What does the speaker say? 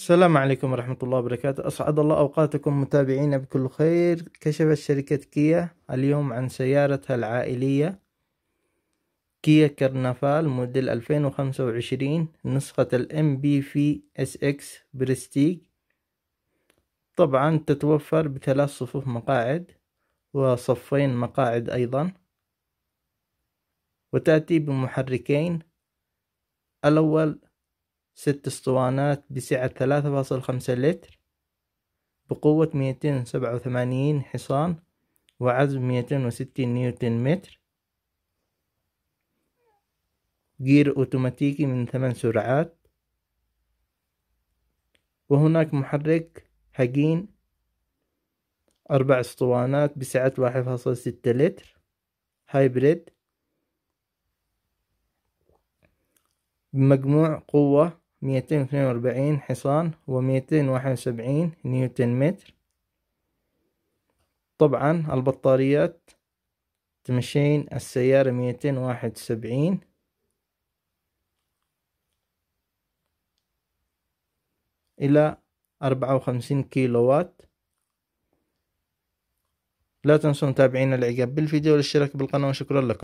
السلام عليكم ورحمة الله وبركاته أسعد الله أوقاتكم متابعينا بكل خير كشفت شركة كيا اليوم عن سيارتها العائلية كيا كرنفال موديل 2025 نسخة الـ بي في اس اكس برستيج طبعا تتوفر بثلاث صفوف مقاعد وصفين مقاعد أيضا وتأتي بمحركين الأول ست اسطوانات بسعة ثلاثة فاصل خمسة لتر بقوة ميتين سبعة وثمانين حصان وعزم ميتين وستين نيوتن متر جير أوتوماتيكي من ثمان سرعات وهناك محرك هجين أربع اسطوانات بسعة واحد فاصل ستة لتر هايبريد بمجموع قوة ميتين اثنين وأربعين حصان وميتين واحد وسبعين نيوتن متر طبعا البطاريات تمشين السيارة ميتين واحد وسبعين إلى أربعة وخمسين كيلو وات لا تنسوا متابعين العقاب بالفيديو والاشتراك بالقناة وشكرا لكم